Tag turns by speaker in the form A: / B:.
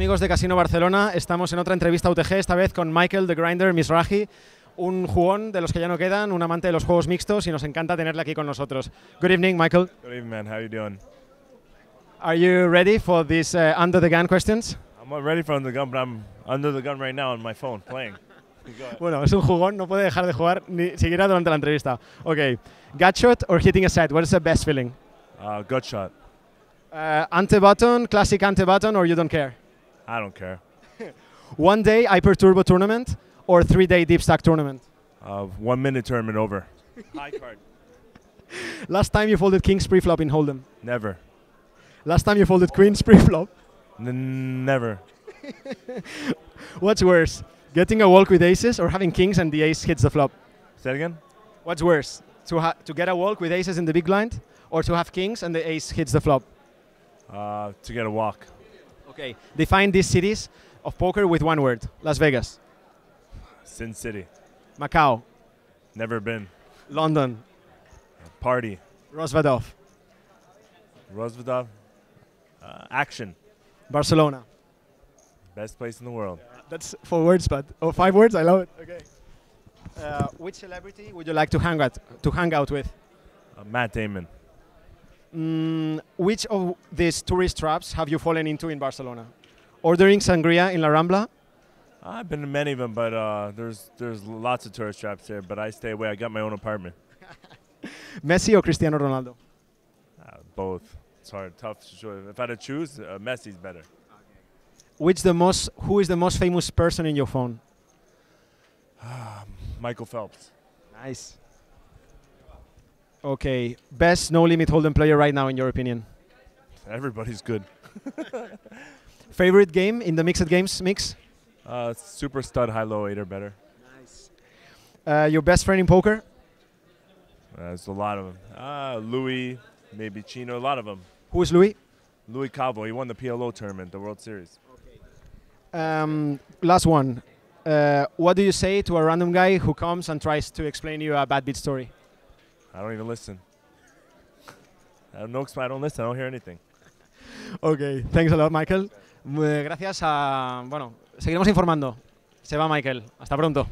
A: amigos de Casino Barcelona. Estamos en otra entrevista a UTG, esta vez con Michael The Grinder Misrahi, un jugón de los que ya no quedan, un amante de los juegos mixtos y nos encanta tenerle aquí con nosotros. Good evening, Michael.
B: Good evening, man. How are you doing?
A: Are you ready for these uh, under the gun questions?
B: I'm not ready for under the gun, but I'm under the gun right now on my phone playing.
A: bueno, es un jugón, no puede dejar de jugar ni siquiera durante la entrevista. Okay, gutshot or hitting a set? What is the best feeling? Uh, gut Uh, button, classic ante button, or you don't care?
B: I don't care.
A: one day Hyper Turbo tournament or three day Deep Stack tournament? Uh, one minute tournament over.
B: High card.
A: Last time you folded Kings preflop in Hold'em? Never. Last time you folded Queens preflop? N- never. What's worse, getting a walk with aces or having kings and the ace hits the flop? Say again? What's worse, to, to get a walk with aces in the big blind or to have kings and the ace hits the flop? Uh, to get a walk. Okay, define these cities of poker with one word. Las Vegas. Sin City. Macau. Never
B: been. London. Party. Rosvadov. Rosvadov. Uh, action. Barcelona. Best place in the world. Yeah, that's four
A: words, but oh, five words. I love it. Okay. Uh, which celebrity would you like to hang out to hang out with? Uh, Matt Damon. Mm, which of these tourist traps have you fallen into in Barcelona? Ordering sangria in La Rambla?
B: I've been to many of them, but uh, there's there's lots of tourist traps here. But I stay away. I got my own apartment.
A: Messi or Cristiano Ronaldo?
B: Uh, both. It's hard, tough to choose. If I had to choose, uh, Messi's better.
A: Which the most? Who is the most famous person in your phone?
B: Michael Phelps. Nice.
A: Okay, best no limit Hold'em player right now in your opinion?
B: Everybody's good. Favorite
A: game in the mixed games mix?
B: Uh, super stud high low eight or better. Nice. Uh, your best friend in poker? Uh, there's a lot of them. Uh, Louis, maybe Chino, a lot of them. Who is Louis? Louis Cabo. He won the PLO tournament, the World Series.
A: Um, last one. Uh, what do you say to a random guy who comes and tries to explain you
B: a bad beat story? I don't even listen. I don't, know, I don't listen. I don't hear anything.
A: Ok, thanks a lot, Michael.
B: Eh, gracias a. Bueno,
A: seguiremos informando. Se va Michael. Hasta pronto.